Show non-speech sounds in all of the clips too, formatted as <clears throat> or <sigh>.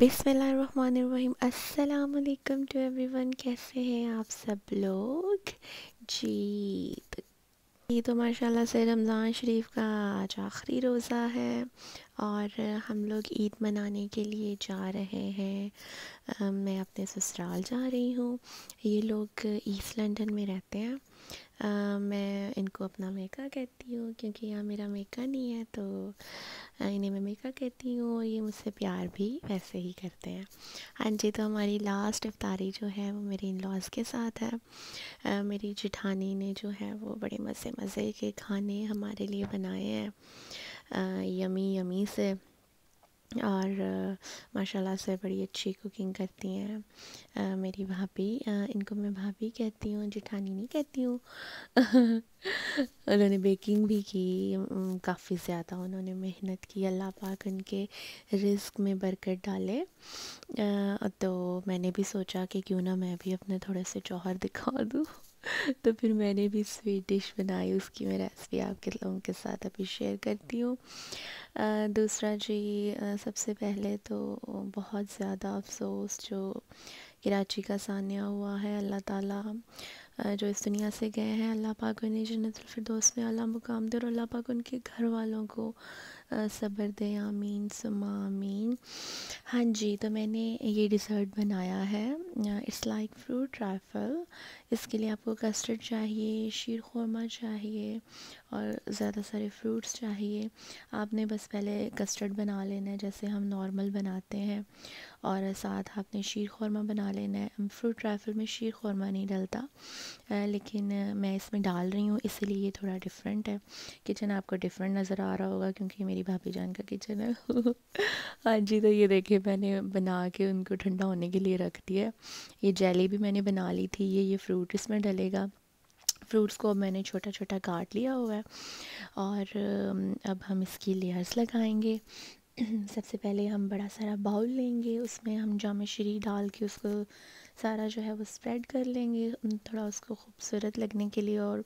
बिसमीम असलकम to one कैसे हैं आप सब लोग जी तो ये तो माशाल्लाह से रमज़ान शरीफ का आज आखिरी रोज़ा है और हम लोग ईद मनाने के लिए जा रहे हैं मैं अपने ससुराल जा रही हूँ ये लोग ईस्ट लंदन में रहते हैं आ, मैं इनको अपना मेका कहती हूँ क्योंकि यहाँ मेरा मेका नहीं है तो इन्हें मैं मेका कहती हूँ और ये मुझसे प्यार भी वैसे ही करते हैं हाँ जी तो हमारी लास्ट इफ्तारी जो है वो मेरे इन लॉज के साथ है आ, मेरी जिठानी ने जो है वो बड़े मज़े मज़े के खाने हमारे लिए बनाए हैं यमी यमी से और माशाल्लाह से बड़ी अच्छी कुकिंग करती हैं मेरी भाभी इनको मैं भाभी कहती हूँ जिठानी नहीं कहती हूँ <laughs> उन्होंने बेकिंग भी की काफ़ी ज़्यादा उन्होंने मेहनत की अल्लाह पाक उनके रिस्क में बरकत डाले आ, तो मैंने भी सोचा कि क्यों ना मैं भी अपने थोड़े से जौहर दिखा दूँ <laughs> तो फिर मैंने भी स्वीट डिश बनाई उसकी मैं रेसिपी आपके लोगों के साथ अभी शेयर करती हूँ दूसरा जी सबसे पहले तो बहुत ज़्यादा अफसोस जो कराची का सानिया हुआ है अल्लाह ताला जो इस दुनिया से गए हैं अल्लाह पाक उन्हें दोस्त में अला मुकाम दे और अल्लाह पाक उनके घर वालों को सबर दे आमीन सुमा आमीन हाँ जी तो मैंने ये डिज़र्ट बनाया है इट्स लाइक फ्रूट ट्राइफल इसके लिए आपको कस्टर्ड चाहिए शीर खोरमा चाहिए और ज़्यादा सारे फ्रूट्स चाहिए आपने बस पहले कस्टर्ड बना लेना है जैसे हम नॉर्मल बनाते हैं और साथ आपने शीर खोरमा बना लेना है फ्रूट ट्राइफल में शीर खोरमा नहीं डलता लेकिन मैं इसमें डाल रही हूँ इसलिए ये थोड़ा डिफरेंट है किचन आपको डिफरेंट नज़र आ रहा होगा क्योंकि मेरी मेरी भाभी जान का किचन है <laughs> हाँ जी तो ये देखिए मैंने बना के उनको ठंडा होने के लिए रख दिया ये जेली भी मैंने बना ली थी ये ये फ्रूट इसमें डलेगा फ्रूट्स को अब मैंने छोटा छोटा काट लिया हुआ है और अब हम इसकी लेयर्स लगाएंगे <clears throat> सबसे पहले हम बड़ा सारा बाउल लेंगे उसमें हम जामशरी डाल के उसको सारा जो है वो स्प्रेड कर लेंगे थोड़ा उसको खूबसूरत लगने के लिए और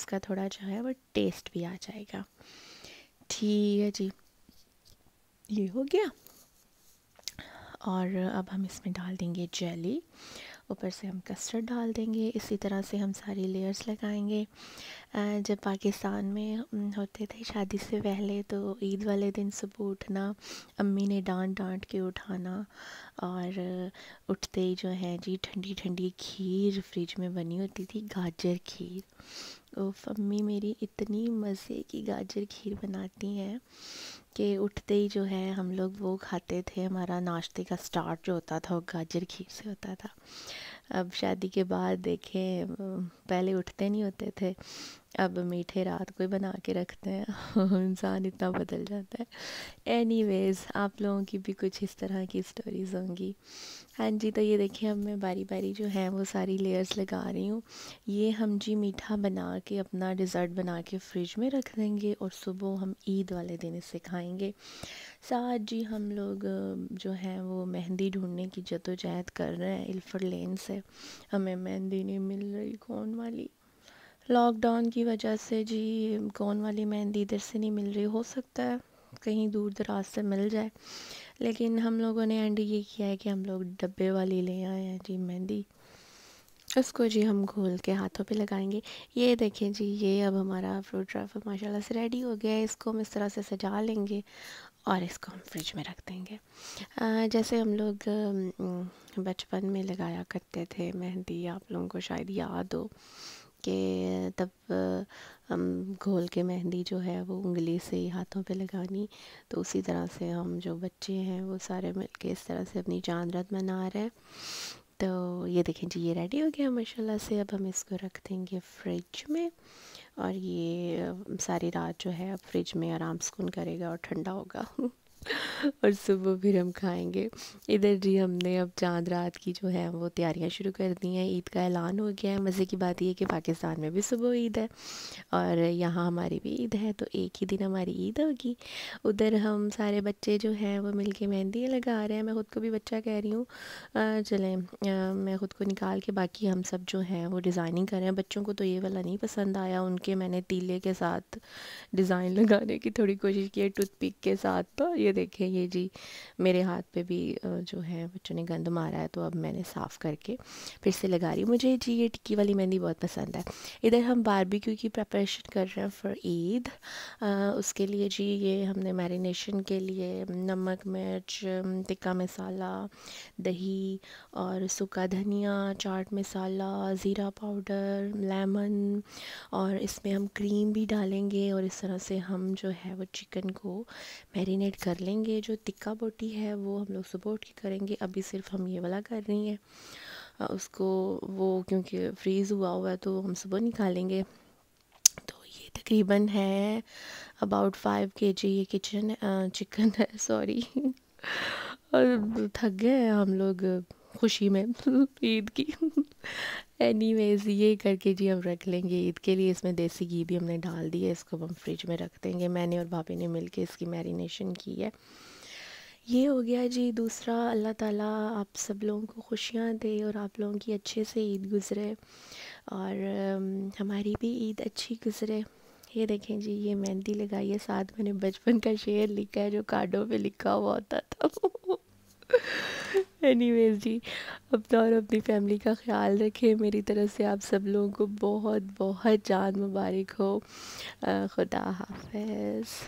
उसका थोड़ा जो है वो टेस्ट भी आ जाएगा ठीक है जी ये हो गया और अब हम इसमें डाल देंगे जेली ऊपर से हम कस्टर्ड डाल देंगे इसी तरह से हम सारी लेयर्स लगाएंगे जब पाकिस्तान में होते थे शादी से पहले तो ईद वाले दिन सुबह उठना अम्मी ने डांट डांट के उठाना और उठते ही जो है जी ठंडी ठंडी खीर फ्रिज में बनी होती थी गाजर खीर उफ अम्मी मेरी इतनी मज़े की गाजर खीर बनाती हैं कि उठते ही जो है हम लोग वो खाते थे हमारा नाश्ते का स्टार्ट जो होता था वो गाजर खीर से होता था अब शादी के बाद देखें पहले उठते नहीं होते थे अब मीठे रात को ही बना के रखते हैं <laughs> इंसान इतना बदल जाता है एनीवेज आप लोगों की भी कुछ इस तरह की स्टोरीज़ होंगी हाँ जी तो ये देखिए अब मैं बारी बारी जो है वो सारी लेयर्स लगा रही हूँ ये हम जी मीठा बना के अपना डिज़र्ट बना के फ्रिज में रख देंगे और सुबह हम ईद वाले दिन इसे खाएँगे साथ जी हम लोग जो है वो मेहंदी ढूंढने की जदोजहद कर रहे हैं इल्फर लेन से हमें मेहंदी नहीं मिल रही कौन वाली लॉकडाउन की वजह से जी कौन वाली मेहंदी इधर से नहीं मिल रही हो सकता है कहीं दूर दराज से मिल जाए लेकिन हम लोगों ने एंड ये किया है कि हम लोग डब्बे वाली ले आए हैं जी मेहंदी उसको जी हम घोल के हाथों पे लगाएंगे ये देखें जी ये अब हमारा फ्रूट ड्राइवर माशाल्लाह से रेडी हो गया है इसको हम इस तरह से सजा लेंगे और इसको हम फ्रिज में रख देंगे आ, जैसे हम लोग बचपन में लगाया करते थे मेहंदी आप लोगों को शायद याद हो के तब हम घोल के मेहंदी जो है वो उंगली से ही हाथों पे लगानी तो उसी तरह से हम जो बच्चे हैं वो सारे मिल के इस तरह से अपनी चांद रात मना रहे हैं तो ये देखें जी ये रेडी हो गया माशाल्लाह से अब हम इसको रख देंगे फ्रिज में और ये सारी रात जो है अब फ्रिज में आराम सुकून करेगा और ठंडा होगा और सुबह फिर हम खाएंगे इधर जी हमने अब चांद रात की जो है वो तैयारियां शुरू कर दी हैं ईद का ऐलान हो गया है मज़े की बात यह कि पाकिस्तान में भी सुबह ईद है और यहाँ हमारी भी ईद है तो एक ही दिन हमारी ईद होगी उधर हम सारे बच्चे जो हैं वो मिल के मेहंदी लगा रहे हैं मैं ख़ुद को भी बच्चा कह रही हूँ चलें मैं ख़ुद को निकाल के बाकी हम सब जो हैं वो डिज़ाइनिंग कर रहे हैं बच्चों को तो ये वाला नहीं पसंद आया उनके मैंने तीले के साथ डिज़ाइन लगाने की थोड़ी कोशिश की है पिक के साथ तो ये ये देखें ये जी मेरे हाथ पे भी जो है बच्चों ने गंद मारा है तो अब मैंने साफ़ करके फिर से लगा रही हूँ मुझे जी ये टिक्की वाली मेहंदी बहुत पसंद है इधर हम बारबेक्यू की प्रिपरेशन कर रहे हैं फॉर ईद उसके लिए जी ये हमने मैरिनेशन के लिए नमक मिर्च टिक्का मसाला दही और सूखा धनिया चाट मसाला ज़ीरा पाउडर लेमन और इसमें हम क्रीम भी डालेंगे और इस तरह से हम जो है वो चिकन को मैरिनेट कर लेंगे जो तिक्का बोटी है वो हम लोग सुबह उठ के करेंगे अभी सिर्फ हम ये वाला कर रही हैं उसको वो क्योंकि फ्रीज़ हुआ हुआ है तो हम सुबह निकालेंगे तो ये तकरीबन है अबाउट फाइव के जी ये किचन चिकन है सॉरी और थक गए हम लोग खुशी में <laughs> ईद की एनीवेज ये करके जी हम रख लेंगे ईद के लिए इसमें देसी घी भी हमने डाल दी है इसको हम फ्रिज में रख देंगे मैंने और भाभी ने मिलके इसकी मैरिनेशन की है ये हो गया जी दूसरा अल्लाह ताला आप सब लोगों को खुशियाँ दे और आप लोगों की अच्छे से ईद गुज़रे और हमारी भी ईद अच्छी गुज़रे ये देखें जी ये मेहंदी लगाई है साथ मैंने बचपन का शेर लिखा है जो कार्डों पे लिखा हुआ होता था <laughs> एनी जी अपना और अपनी फैमिली का ख्याल रखें मेरी तरफ से आप सब लोगों को बहुत बहुत जान मुबारक हो खुदा हाफ